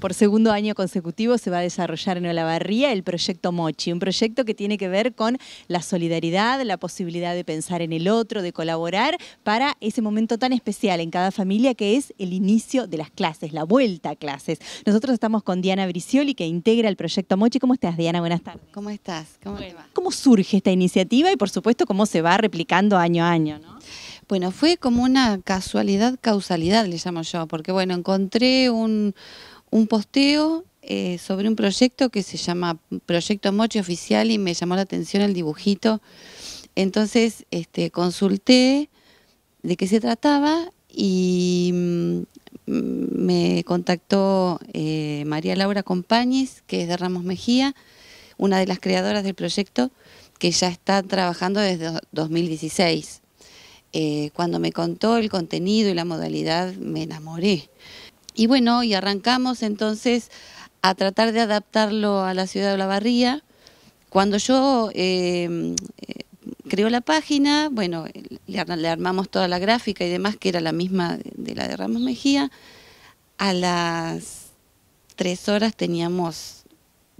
Por segundo año consecutivo se va a desarrollar en Olavarría el proyecto Mochi, un proyecto que tiene que ver con la solidaridad, la posibilidad de pensar en el otro, de colaborar para ese momento tan especial en cada familia que es el inicio de las clases, la vuelta a clases. Nosotros estamos con Diana Bricioli que integra el proyecto Mochi. ¿Cómo estás, Diana? Buenas tardes. ¿Cómo estás? ¿Cómo te va? ¿Cómo surge esta iniciativa y por supuesto cómo se va replicando año a año? Bueno, fue como una casualidad, causalidad le llamo yo, porque bueno, encontré un un posteo eh, sobre un proyecto que se llama Proyecto Mochi Oficial y me llamó la atención el dibujito. Entonces este, consulté de qué se trataba y mm, me contactó eh, María Laura Compañes, que es de Ramos Mejía, una de las creadoras del proyecto, que ya está trabajando desde 2016. Eh, cuando me contó el contenido y la modalidad, me enamoré. Y bueno, y arrancamos entonces a tratar de adaptarlo a la ciudad de Olavarría. Cuando yo em, eh, creó la página, bueno, le, armamos toda la gráfica y demás, que era la misma de la de Ramos Mejía, a las tres horas teníamos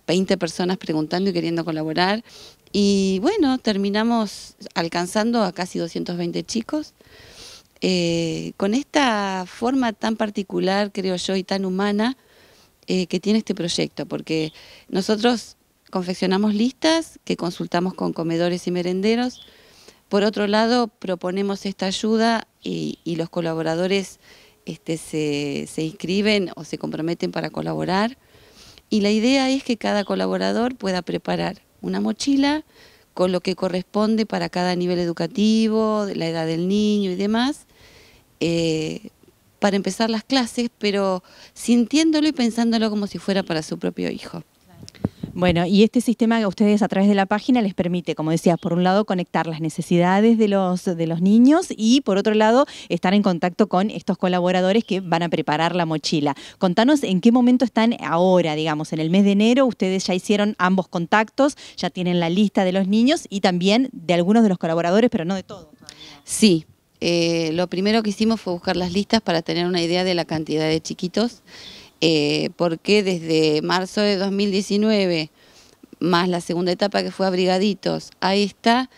20 personas preguntando y queriendo colaborar. Y bueno, terminamos alcanzando a casi 220 chicos. Eh, con esta forma tan particular, creo yo, y tan humana eh, que tiene este proyecto, porque nosotros confeccionamos listas que consultamos con comedores y merenderos. Por otro lado, proponemos esta ayuda y, los colaboradores este, se, inscriben o se comprometen para colaborar. Y la idea es que cada colaborador pueda preparar una mochila con lo que corresponde para cada nivel educativo, la edad del niño y demás, eh, para empezar las clases, pero sintiéndolo y pensándolo como si fuera para su propio hijo. Bueno, y este sistema que ustedes a través de la página les permite, como decía, por un lado conectar las necesidades de los, de los niños y por otro lado estar en contacto con estos colaboradores que van a preparar la mochila. Contanos en qué momento están ahora, digamos, en el mes de enero ustedes ya hicieron ambos contactos, ya tienen la lista de los niños y también de algunos de los colaboradores, pero no de todos. Sí, eh, lo primero que hicimos fue buscar las listas para tener una idea de la cantidad de chiquitos. Eh, porque desde marzo de 2019, más la segunda etapa que fue a Brigaditos, a esta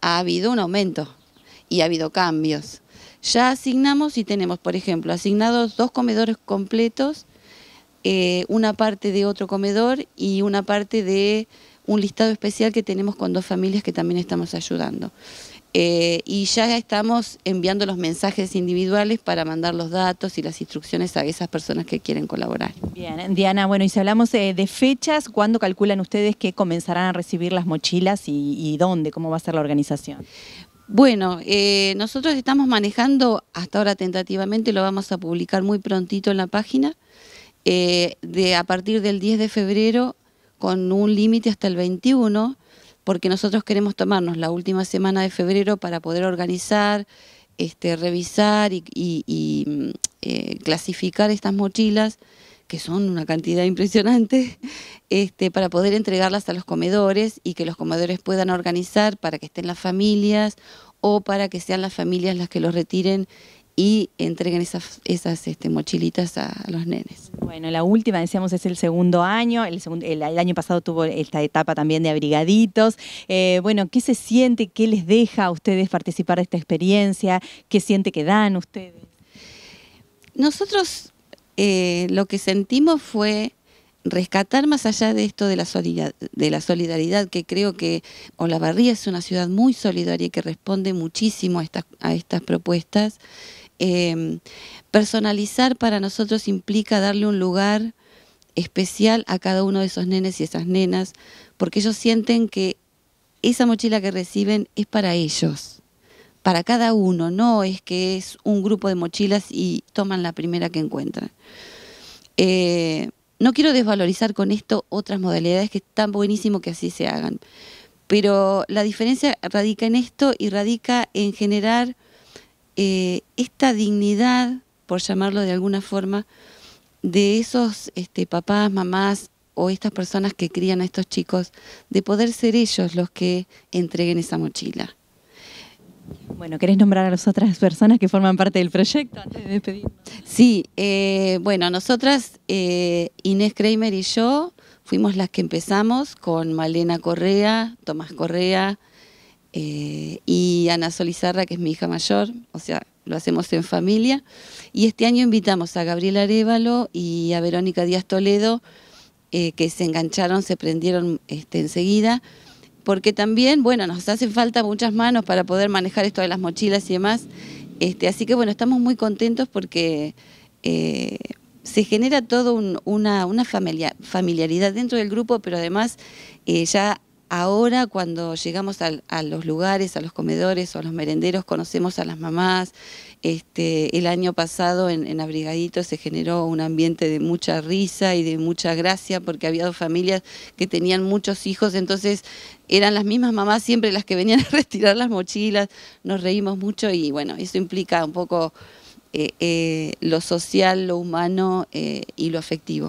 ha habido un aumento y ha habido cambios. Ya asignamos y tenemos, por ejemplo, asignados dos comedores completos, eh, una parte de otro comedor y una parte de un listado especial que tenemos con dos familias que también estamos ayudando. Eh, y ya estamos enviando los mensajes individuales para mandar los datos y las instrucciones a esas personas que quieren colaborar. Bien, Diana, bueno, y si hablamos eh, de fechas, ¿cuándo calculan ustedes que comenzarán a recibir las mochilas y, dónde? ¿Cómo va a ser la organización? Bueno, eh, nosotros estamos manejando hasta ahora tentativamente, lo vamos a publicar muy prontito en la página, de a partir del 10 de febrero con un límite hasta el 21 porque nosotros queremos tomarnos la última semana de febrero para poder organizar, este, revisar y, mm, eh, clasificar estas mochilas, que son una cantidad impresionante, este, para poder entregarlas a los comedores y que los comedores puedan organizar para que estén las familias o para que sean las familias las que los retiren y entreguen esas, esas este, mochilitas a, los nenes. Bueno, la última, decíamos, es el segundo año. El, año pasado tuvo esta etapa también de abrigaditos. Eh, bueno, ¿qué se siente? ¿Qué les deja a ustedes participar de esta experiencia? ¿Qué siente que dan ustedes? Nosotros eh, lo que sentimos fue rescatar más allá de esto de la, solidaridad, que creo que Olavarría es una ciudad muy solidaria y que responde muchísimo a estas, propuestas, em, personalizar para nosotros implica darle un lugar especial a cada uno de esos nenes y esas nenas, porque ellos sienten que esa mochila que reciben es para ellos, para cada uno, no es que es un grupo de mochilas y toman la primera que encuentran. Eh, no quiero desvalorizar con esto otras modalidades que están buenísimo que así se hagan, pero la diferencia radica en esto y radica en generar eh, esta dignidad, por llamarlo de alguna forma, de esos este, papás, mamás o estas personas que crían a estos chicos, de poder ser ellos los que entreguen esa mochila. Bueno, ¿querés nombrar a las otras personas que forman parte del proyecto antes de despedirnos? Sí, eh, bueno, nosotras, eh, Inés Kramer y yo, fuimos las que empezamos con Malena Correa, Tomás Correa eh, y Ana Solizarra, que es mi hija mayor, o sea, lo hacemos en familia. Y este año invitamos a Gabriel Arevalo y a Verónica Díaz Toledo, que se engancharon, se prendieron este, enseguida, porque también, bueno, nos hacen falta muchas manos para poder manejar esto de las mochilas y demás. Este, así que bueno, estamos muy contentos porque eh, se genera toda una, una familiaridad dentro del grupo, pero además eh, ya Ahora cuando llegamos a, los lugares, a los comedores o a los merenderos, conocemos a las mamás. Este, el año pasado en, Abrigadito se generó un ambiente de mucha risa y de mucha gracia porque había dos familias que tenían muchos hijos, entonces eran las mismas mamás siempre las que venían a retirar las mochilas, nos reímos mucho y bueno, eso implica un poco eh, eh, lo social, lo humano eh, y lo afectivo.